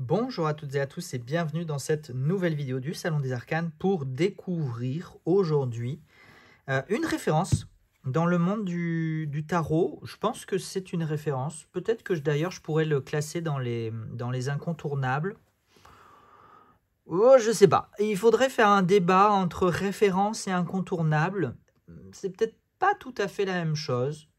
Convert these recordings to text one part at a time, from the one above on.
Bonjour à toutes et à tous et bienvenue dans cette nouvelle vidéo du Salon des Arcanes pour découvrir aujourd'hui euh, une référence dans le monde du, tarot. Je pense que c'est une référence. Peut-être que d'ailleurs je pourrais le classer dans les, dans les incontournables. Oh, je sais pas. Il faudrait faire un débat entre référence et incontournable. C'est peut-être pas tout à fait la même chose.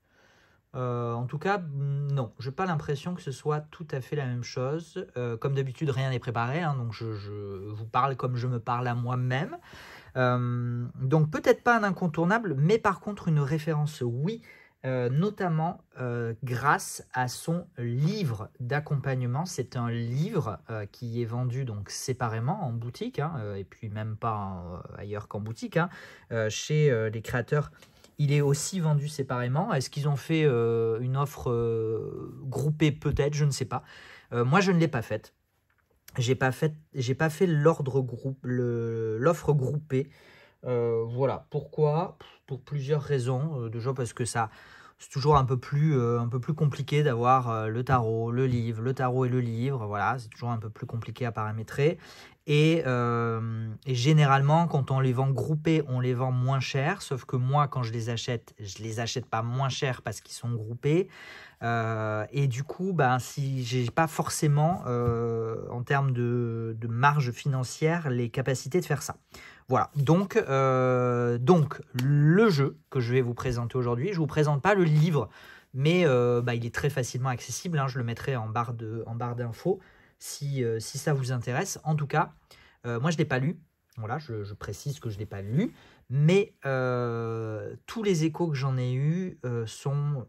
Euh, en tout cas, mm, non, j'ai pas l'impression que ce soit tout à fait la même chose. Euh, comme d'habitude, rien n'est préparé, hein, donc je, vous parle comme je me parle à moi-même. Euh, donc peut-être pas un incontournable, mais par contre une référence, oui, notamment grâce à son livre d'accompagnement. C'est un livre qui est vendu donc séparément en boutique, hein, et puis même pas ailleurs qu'en boutique, hein, chez les créateurs il est aussi vendu séparément. Est-ce qu'ils ont fait euh, une offre euh, groupée Peut-être, je ne sais pas. Euh, moi, je ne l'ai pas faite. J'ai pas fait, j'ai pas fait l'ordre groupe, l'offre groupée. voilà. Pourquoi Pour plusieurs raisons. déjà parce que ça, c'est toujours un peu plus, euh, un peu plus compliqué d'avoir euh, le tarot, le livre, le tarot et le livre. Voilà, c'est toujours un peu plus compliqué à paramétrer. Euh, et, généralement, quand on les vend groupés, on les vend moins cher. Sauf que moi, quand je les achète, je les achète pas moins cher parce qu'ils sont groupés. et du coup, ben, si j'ai pas forcément, en termes de, de marge financière, les capacités de faire ça. Voilà, donc, euh, donc le jeu que je vais vous présenter aujourd'hui, je ne vous présente pas le livre, mais euh, bah, il est très facilement accessible, hein. je le mettrai en barre d'infos si, euh, si ça vous intéresse. En tout cas, moi je ne l'ai pas lu, voilà, je, précise que je ne l'ai pas lu, mais tous les échos que j'en ai eus sont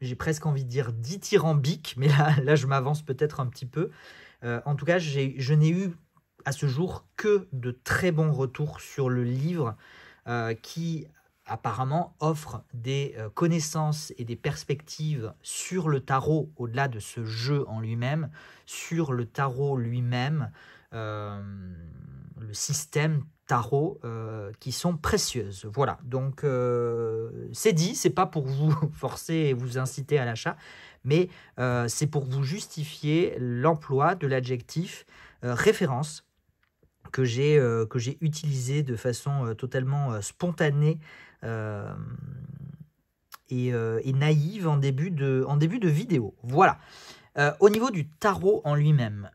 j'ai presque envie de dire dithyrambiques, mais là, là je m'avance peut-être un petit peu. en tout cas, je n'ai eu à ce jour que de très bons retours sur le livre euh, qui apparemment offre des euh, connaissances et des perspectives sur le tarot au-delà de ce jeu en lui-même, sur le tarot lui-même, euh, le système tarot qui sont précieuses. Voilà, donc c'est dit, c'est pas pour vous forcer et vous inciter à l'achat, mais c'est pour vous justifier l'emploi de l'adjectif référence euh, que j'ai utilisé de façon euh, totalement euh, spontanée et, naïve en début de, en début de vidéo. Voilà. au niveau du tarot en lui-même,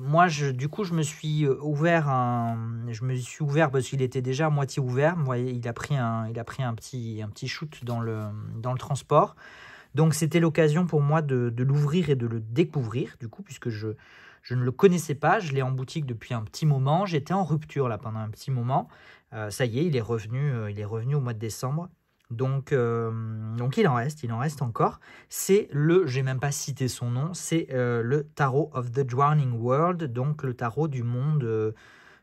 moi, je, du coup, je me suis ouvert, un, je me suis ouvert parce qu'il était déjà à moitié ouvert. Moi, il a pris un, il a pris un petit, un petit shoot dans le, dans le transport. Donc, c'était l'occasion pour moi de l'ouvrir et de le découvrir, du coup, puisque je, je ne le connaissais pas, je l'ai en boutique depuis un petit moment. J'étais en rupture là pendant un petit moment. Euh, ça y est, il est revenu, euh, il est revenu au mois de décembre. Donc, euh, donc il en reste, il en reste encore. C'est le, j'ai même pas cité son nom, c'est le tarot of the drowning world, donc le tarot du monde,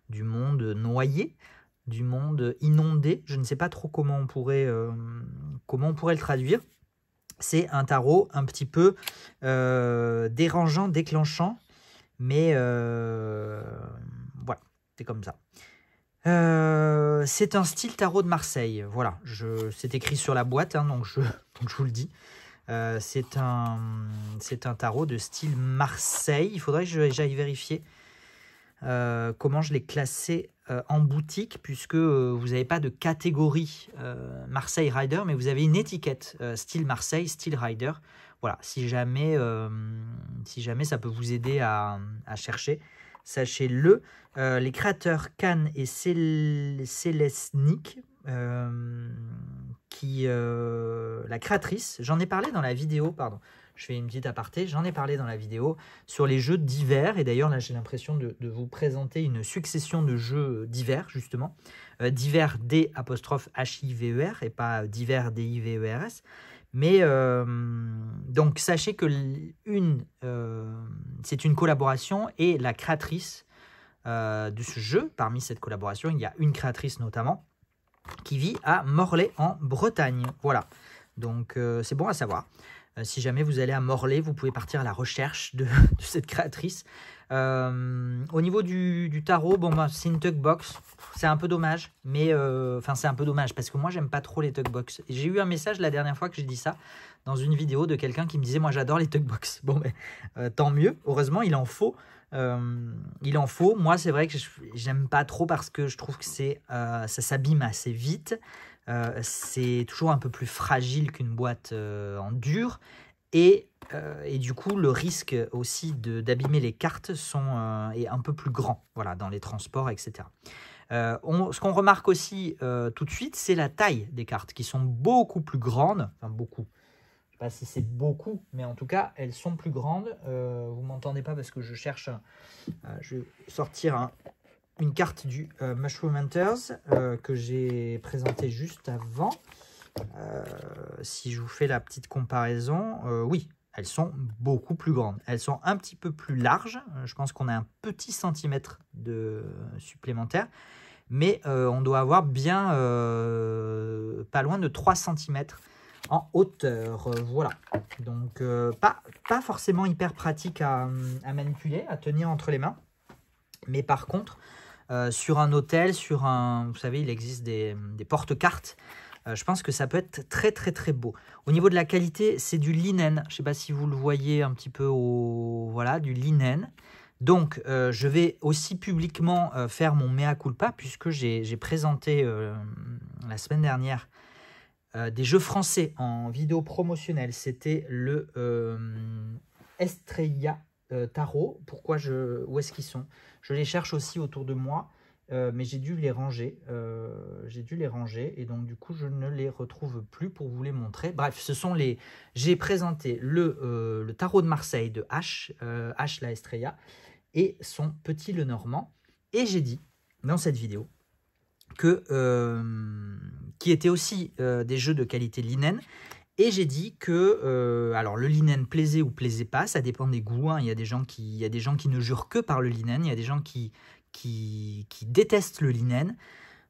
du monde noyé, du monde inondé. Je ne sais pas trop comment on pourrait, comment on pourrait le traduire. C'est un tarot un petit peu dérangeant, déclenchant, mais euh, voilà, c'est comme ça. Euh, c'est un style tarot de Marseille. Voilà, c'est écrit sur la boîte, hein, donc, je, donc, je, vous le dis. Euh, c'est un, un, tarot de style Marseille. Il faudrait que j'aille vérifier euh, comment je l'ai classé euh, en boutique, puisque euh, vous n'avez pas de catégorie Marseille Rider, mais vous avez une étiquette style Marseille, style Rider. Voilà, si jamais, si jamais ça peut vous aider à, chercher, sachez-le. les créateurs Cannes et Célesnik, qui, la créatrice, j'en ai parlé dans la vidéo, pardon, je fais une petite aparté, j'en ai parlé dans la vidéo, sur les jeux d'hiver. Et d'ailleurs, là, j'ai l'impression de, vous présenter une succession de jeux d'hiver, justement. Divers euh, d'hiver D apostrophe H-I-V-E-R et pas d'hiver D-I-V-E-R-S. Mais euh, donc, sachez que euh, c'est une collaboration et la créatrice de ce jeu, parmi cette collaboration, il y a une créatrice notamment qui vit à Morlaix en Bretagne. Voilà, donc c'est bon à savoir. Euh, si jamais vous allez à Morlaix, vous pouvez partir à la recherche de, cette créatrice. Euh, au niveau du, tarot, bon, bah, c'est une tuck box. C'est un peu dommage, mais euh, enfin c'est un peu dommage parce que moi j'aime pas trop les tuck box. J'ai eu un message la dernière fois que j'ai dit ça dans une vidéo de quelqu'un qui me disait moi j'adore les tuck box. Bon, mais tant mieux. Heureusement, il en faut. il en faut. Moi, c'est vrai que j'aime pas trop parce que je trouve que c'est ça s'abîme assez vite. Euh, c'est toujours un peu plus fragile qu'une boîte euh, en dur. Euh, et, du coup, le risque aussi d'abîmer les cartes sont, est un peu plus grand voilà, dans les transports, etc. ce qu'on remarque aussi tout de suite, c'est la taille des cartes qui sont beaucoup plus grandes. Enfin, beaucoup. Je ne sais pas si c'est beaucoup, mais en tout cas, elles sont plus grandes. vous ne m'entendez pas parce que je cherche. je vais sortir un, une carte du euh, Mushroom Hunters euh, que j'ai présentée juste avant. Euh, si je vous fais la petite comparaison, oui, elles sont beaucoup plus grandes. Elles sont un petit peu plus larges. Je pense qu'on a un petit centimètre de supplémentaire. Mais on doit avoir bien pas loin de 3 cm en hauteur. Voilà. Donc, pas, pas forcément hyper pratique à manipuler, à tenir entre les mains. Mais par contre, euh, sur un hôtel, sur un... Vous savez, il existe des, porte-cartes. Euh, je pense que ça peut être très très très beau. Au niveau de la qualité, c'est du linen. Je ne sais pas si vous le voyez un petit peu au... Voilà, du linen. Donc, euh, je vais aussi publiquement faire mon mea culpa puisque j'ai présenté la semaine dernière des jeux français en vidéo promotionnelle. C'était le Estrella Tarot. Pourquoi je... Où est-ce qu'ils sont je les cherche aussi autour de moi, euh, mais j'ai dû les ranger. Euh, j'ai dû les ranger et donc du coup, je ne les retrouve plus pour vous les montrer. Bref, ce sont les. J'ai présenté le, euh, tarot de Marseille de H, H la Estrella, et son petit le Normand. Et j'ai dit dans cette vidéo que qui étaient aussi des jeux de qualité linen et j'ai dit que, euh, alors le linen plaisait ou plaisait pas, ça dépend des goûts. Hein. Il, y a des gens qui, il des gens qui ne jurent que par le linen, il y a des gens qui, qui, détestent le linen.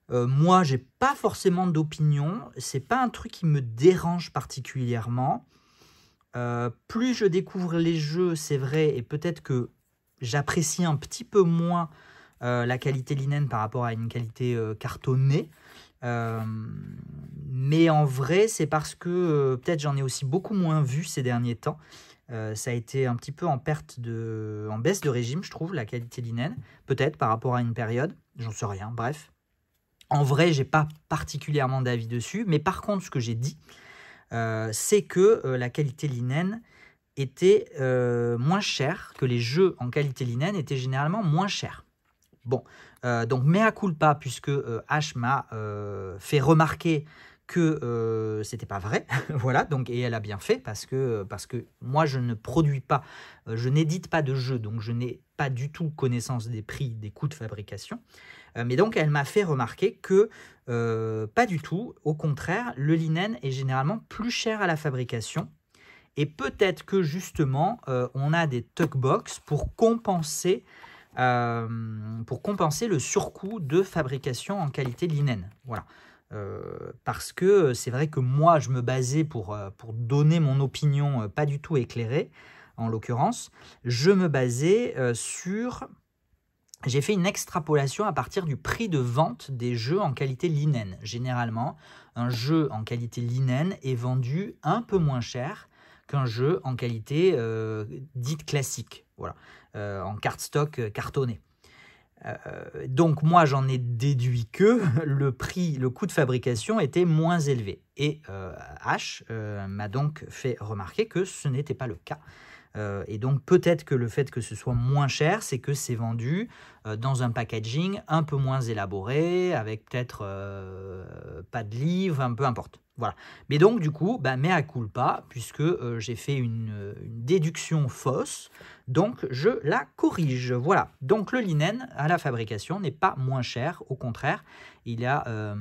Euh, moi, j'ai pas forcément d'opinion, c'est pas un truc qui me dérange particulièrement. Euh, plus je découvre les jeux, c'est vrai, et peut-être que j'apprécie un petit peu moins la qualité linen par rapport à une qualité cartonnée. Mais en vrai, c'est parce que euh, peut-être j'en ai aussi beaucoup moins vu ces derniers temps. Euh, ça a été un petit peu en perte de, en baisse de régime, je trouve, la qualité linen, peut-être par rapport à une période, j'en sais rien. Bref, en vrai, j'ai pas particulièrement d'avis dessus, mais par contre, ce que j'ai dit, euh, c'est que la qualité linen était moins chère, que les jeux en qualité linen étaient généralement moins chers. Bon, donc mea culpa, puisque H m'a fait remarquer que euh, c'était pas vrai, voilà, donc, et elle a bien fait, parce que, parce que moi, je ne produis pas, euh, je n'édite pas de jeu, donc je n'ai pas du tout connaissance des prix, des coûts de fabrication. Euh, mais donc, elle m'a fait remarquer que, euh, pas du tout, au contraire, le linen est généralement plus cher à la fabrication, et peut-être que justement, on a des tuckbox pour compenser pour compenser le surcoût de fabrication en qualité linen. Voilà. Euh, parce que euh, c'est vrai que moi, je me basais pour, euh, pour donner mon opinion pas du tout éclairée, en l'occurrence, je me basais sur... J'ai fait une extrapolation à partir du prix de vente des jeux en qualité linen. Généralement, un jeu en qualité linen est vendu un peu moins cher qu'un jeu en qualité dite classique, voilà, en cardstock cartonné. Euh, donc moi j'en ai déduit que le prix, le coût de fabrication était moins élevé. Et euh, H euh, m'a donc fait remarquer que ce n'était pas le cas. et donc peut-être que le fait que ce soit moins cher, c'est que c'est vendu dans un packaging un peu moins élaboré, avec peut-être pas de livre, un peu importe. Voilà. Mais donc, du coup, ben, mea pas puisque euh, j'ai fait euh, une, déduction fausse, donc je la corrige. Voilà. Donc, le linen à la fabrication n'est pas moins cher, au contraire, il, a, euh,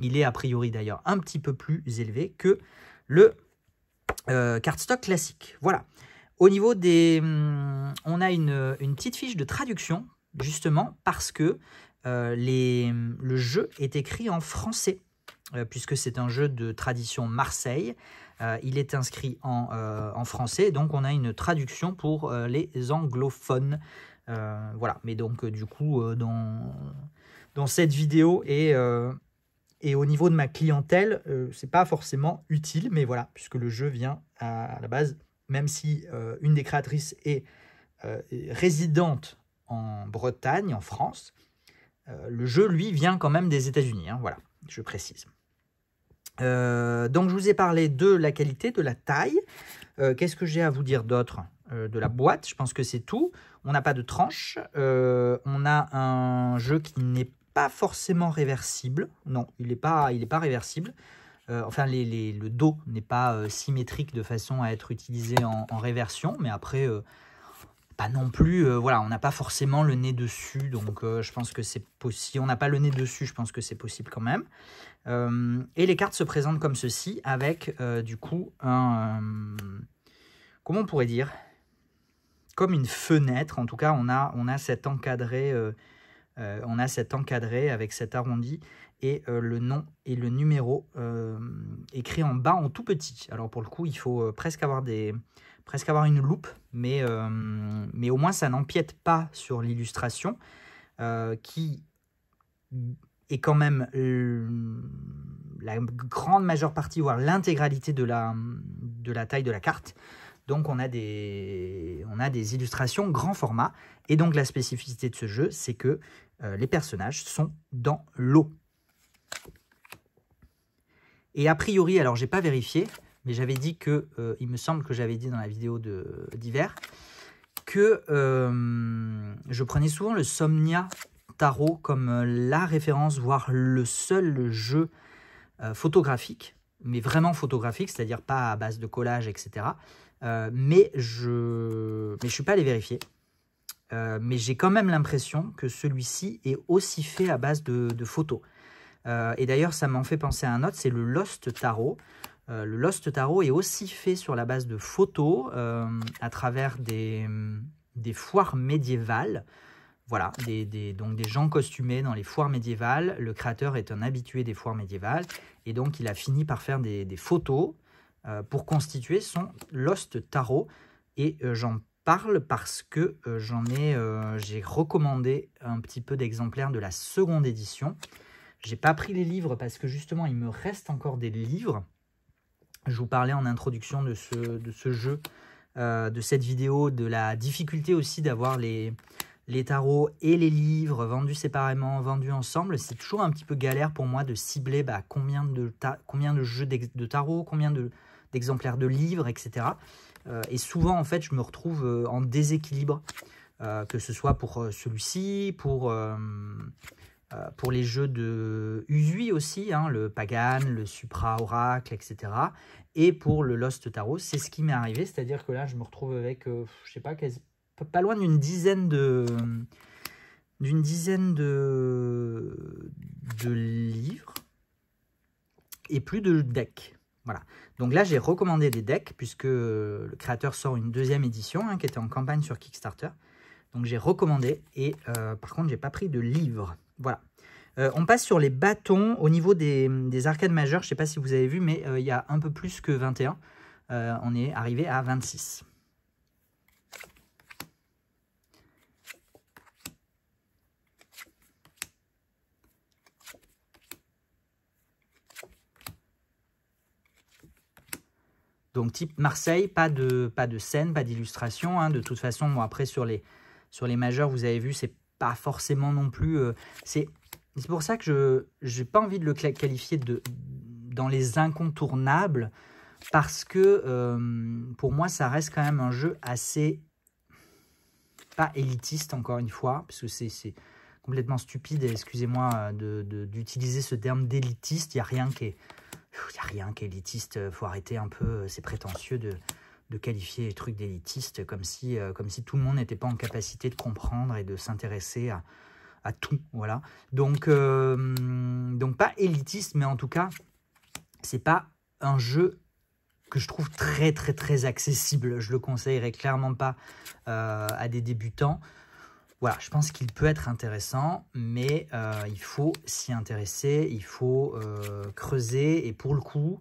il est a priori d'ailleurs un petit peu plus élevé que le cardstock classique. Voilà. Au niveau des. Hmm, on a une, petite fiche de traduction, justement, parce que les, le jeu est écrit en français. Euh, puisque c'est un jeu de tradition Marseille. Euh, il est inscrit euh, en, français, donc on a une traduction pour les anglophones. voilà, mais donc du coup, dans, cette vidéo et, au niveau de ma clientèle, c'est pas forcément utile, mais voilà, puisque le jeu vient à, la base, même si une des créatrices est résidente en Bretagne, en France, le jeu, lui, vient quand même des États-Unis, hein. voilà, je précise. Euh, donc je vous ai parlé de la qualité, de la taille. Euh, qu'est-ce que j'ai à vous dire d'autre euh, De la boîte, je pense que c'est tout. On n'a pas de tranche. on a un jeu qui n'est pas forcément réversible. Non, il n'est pas, il pas réversible. enfin, le dos n'est pas symétrique de façon à être utilisé en réversion. Mais après, pas non plus, euh, voilà, on n'a pas forcément le nez dessus, donc euh, je pense que c'est possible. Si On n'a pas le nez dessus, je pense que c'est possible quand même. Euh, et les cartes se présentent comme ceci, avec du coup un, comment on pourrait dire, comme une fenêtre. En tout cas, on a, on a cet encadré euh, on a cet encadré avec cet arrondi et euh, le nom et le numéro euh, écrit en bas en tout petit. Alors pour le coup, il faut presque avoir, presque avoir une loupe, mais, au moins ça n'empiète pas sur l'illustration qui est quand même la grande majeure partie, voire l'intégralité de la taille de la carte. Donc on a des, illustrations grand format. Et donc la spécificité de ce jeu, c'est que euh, les personnages sont dans l'eau. Et a priori, alors j'ai pas vérifié, mais j'avais dit que, euh, il me semble que j'avais dit dans la vidéo d'hiver, que euh, je prenais souvent le Somnia Tarot comme la référence, voire le seul jeu photographique, mais vraiment photographique, c'est-à-dire pas à base de collage, etc., euh, mais je mais je suis pas allé vérifier. Euh, mais j'ai quand même l'impression que celui-ci est aussi fait à base de, photos. Euh, et d'ailleurs, ça m'en fait penser à un autre, c'est le Lost Tarot. le Lost Tarot est aussi fait sur la base de photos à travers des, des, foires médiévales. Voilà, donc des gens costumés dans les foires médiévales. Le créateur est un habitué des foires médiévales et donc il a fini par faire des, photos euh, pour constituer son Lost Tarot. Et euh, j'en parle parce que euh, j'en ai, j'ai recommandé un petit peu d'exemplaires de la seconde édition. J'ai pas pris les livres parce que justement il me reste encore des livres. Je vous parlais en introduction de ce, de ce jeu, de cette vidéo, de la difficulté aussi d'avoir les, les tarots et les livres vendus séparément, vendus ensemble, c'est toujours un petit peu galère pour moi de cibler bah, combien, de combien de jeux de tarot, combien d'exemplaires de, livres, etc. Euh, et souvent, en fait, je me retrouve euh, en déséquilibre, euh, que ce soit pour celui-ci, pour, pour les jeux de Usui aussi, hein, le Pagan, le Supra Oracle, etc. Et pour le Lost Tarot, c'est ce qui m'est arrivé, c'est-à-dire que là, je me retrouve avec, je sais pas, pas loin d'une dizaine de d'une dizaine de, de livres et plus de decks. Voilà. Donc là, j'ai recommandé des decks puisque le créateur sort une deuxième édition hein, qui était en campagne sur Kickstarter. Donc j'ai recommandé et euh, par contre, j'ai pas pris de livres. Voilà. Euh, on passe sur les bâtons au niveau des, arcades majeures. Je ne sais pas si vous avez vu, mais euh, il y a un peu plus que 21. on est arrivé à 26. Donc type Marseille, pas de, pas de scène, pas d'illustration. Hein. De toute façon, bon, après sur les, sur les majeurs, vous avez vu, c'est pas forcément non plus... Euh, c'est pour ça que je n'ai pas envie de le qualifier de, dans les incontournables, parce que euh, pour moi, ça reste quand même un jeu assez... pas élitiste, encore une fois, parce que c'est complètement stupide, excusez-moi euh, d'utiliser ce terme d'élitiste, il n'y a rien qui est il n'y a rien qu'élitiste, euh, faut arrêter un peu, euh, c'est prétentieux de, qualifier les trucs d'élitiste, comme, si, euh, comme si tout le monde n'était pas en capacité de comprendre et de s'intéresser à, tout, voilà. Donc, donc pas élitiste, mais en tout cas, c'est pas un jeu que je trouve très très très accessible. Je le conseillerais clairement pas à des débutants. Voilà, je pense qu'il peut être intéressant, mais euh, il faut s'y intéresser, il faut euh, creuser. Et pour le coup,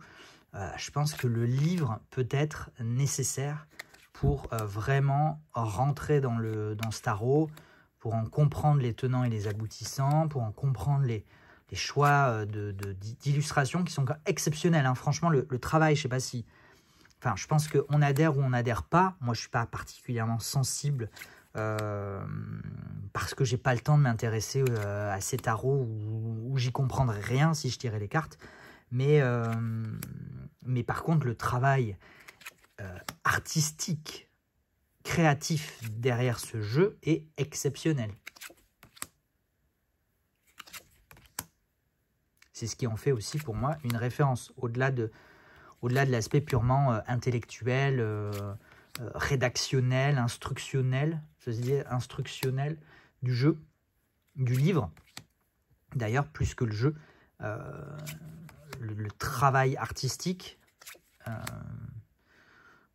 euh, je pense que le livre peut être nécessaire pour vraiment rentrer dans, le, dans ce pour en comprendre les tenants et les aboutissants, pour en comprendre les, choix d'illustration de, qui sont exceptionnels. Hein. Franchement, le, travail, je ne sais pas si... Enfin, je pense qu'on adhère ou on n'adhère pas. Moi, je ne suis pas particulièrement sensible euh, parce que je j'ai pas le temps de m'intéresser euh, à ces tarots où, j'y comprendrais rien si je tirais les cartes. Mais, euh, mais par contre, le travail artistique, créatif derrière ce jeu est exceptionnel. C'est ce qui en fait aussi pour moi une référence, au-delà de au-delà de l'aspect purement intellectuel, rédactionnel, instructionnel, instructionnel du jeu, du livre. D'ailleurs, plus que le jeu, euh, le, travail artistique, euh,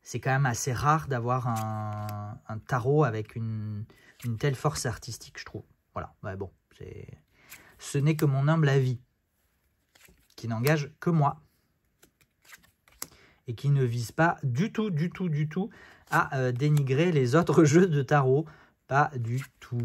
c'est quand même assez rare d'avoir un, tarot avec une, telle force artistique, je trouve. Voilà, Mais bon, ce n'est que mon humble avis, qui n'engage que moi, et qui ne vise pas du tout, du tout, du tout à euh, dénigrer les autres jeux de tarot. Pas du tout.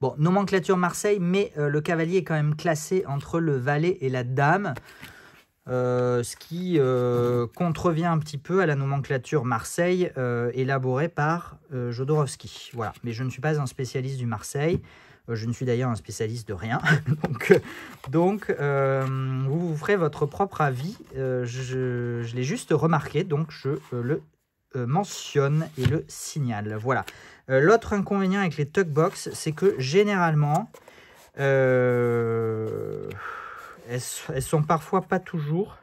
Bon, nomenclature Marseille, mais euh, le cavalier est quand même classé entre le valet et la dame. Euh, ce qui euh, contrevient un petit peu à la nomenclature Marseille euh, élaborée par Jodorowsky. Voilà, mais je ne suis pas un spécialiste du Marseille. Je ne suis d'ailleurs un spécialiste de rien, donc, vous, vous ferez votre propre avis. je, l'ai juste remarqué, donc je le mentionne et le signale. Voilà. L'autre inconvénient avec les tuckbox, c'est que généralement elles, elles, sont parfois pas toujours,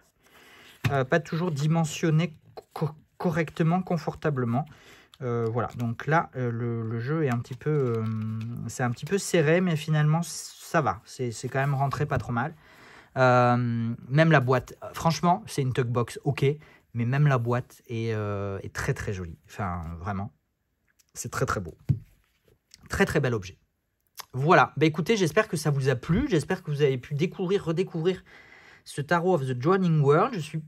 euh, pas toujours dimensionnées correctement, confortablement. Euh, voilà, donc là, euh, le, jeu est un petit peu... c'est un petit peu serré, mais finalement, ça va. C'est quand même rentré pas trop mal. même la boîte, franchement, c'est une box, ok, mais même la boîte est très très jolie. Enfin, vraiment, c'est très très beau. Très très bel objet. Voilà, bah, écoutez, j'espère que ça vous a plu, j'espère que vous avez pu découvrir, redécouvrir ce Tarot of the Drowning World. Je suis,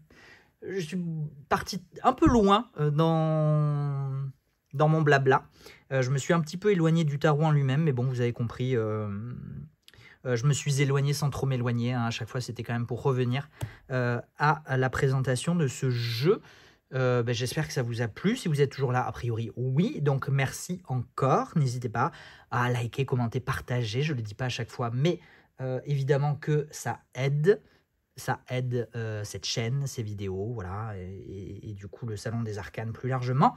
je suis parti un peu loin euh, dans, dans mon blabla. Euh, je me suis un petit peu éloigné du tarot en lui-même, mais bon, vous avez compris, euh, je me suis éloigné sans trop m'éloigner. Hein. À chaque fois, c'était quand même pour revenir à, la présentation de ce jeu. Euh, ben, j'espère que ça vous a plu. Si vous êtes toujours là, a priori, oui. Donc, merci encore. N'hésitez pas à liker, commenter, partager. Je ne le dis pas à chaque fois, mais euh, évidemment que ça aide. Ça aide euh, cette chaîne, ces vidéos, voilà, et, du coup le Salon des Arcanes plus largement.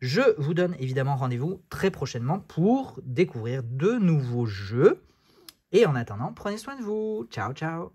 Je vous donne évidemment rendez-vous très prochainement pour découvrir de nouveaux jeux. Et en attendant, prenez soin de vous. Ciao, ciao